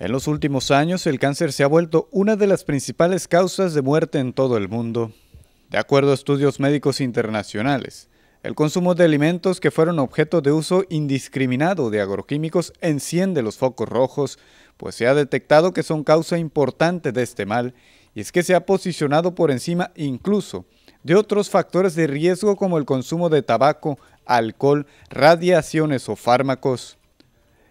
En los últimos años, el cáncer se ha vuelto una de las principales causas de muerte en todo el mundo. De acuerdo a estudios médicos internacionales, el consumo de alimentos que fueron objeto de uso indiscriminado de agroquímicos enciende los focos rojos, pues se ha detectado que son causa importante de este mal, y es que se ha posicionado por encima incluso de otros factores de riesgo como el consumo de tabaco, alcohol, radiaciones o fármacos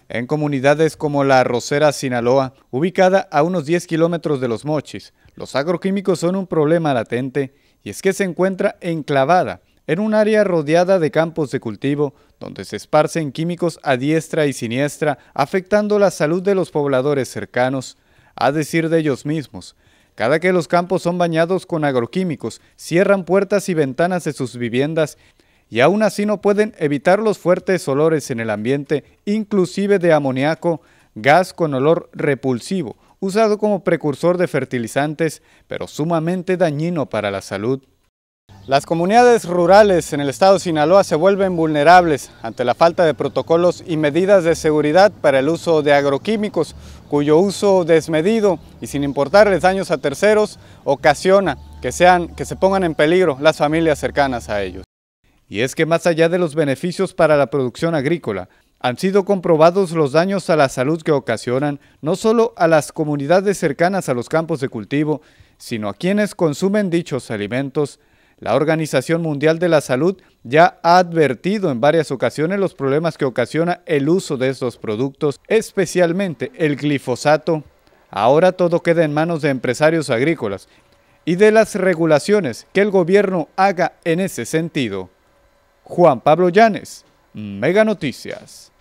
en comunidades como la Rosera Sinaloa, ubicada a unos 10 kilómetros de los Mochis. Los agroquímicos son un problema latente y es que se encuentra enclavada en un área rodeada de campos de cultivo donde se esparcen químicos a diestra y siniestra, afectando la salud de los pobladores cercanos, a decir de ellos mismos. Cada que los campos son bañados con agroquímicos, cierran puertas y ventanas de sus viviendas y aún así no pueden evitar los fuertes olores en el ambiente, inclusive de amoníaco, gas con olor repulsivo, usado como precursor de fertilizantes, pero sumamente dañino para la salud. Las comunidades rurales en el estado de Sinaloa se vuelven vulnerables ante la falta de protocolos y medidas de seguridad para el uso de agroquímicos, cuyo uso desmedido y sin importarles daños a terceros ocasiona que, sean, que se pongan en peligro las familias cercanas a ellos. Y es que más allá de los beneficios para la producción agrícola, han sido comprobados los daños a la salud que ocasionan no solo a las comunidades cercanas a los campos de cultivo, sino a quienes consumen dichos alimentos. La Organización Mundial de la Salud ya ha advertido en varias ocasiones los problemas que ocasiona el uso de estos productos, especialmente el glifosato. Ahora todo queda en manos de empresarios agrícolas y de las regulaciones que el gobierno haga en ese sentido. Juan Pablo Llanes, Mega Noticias.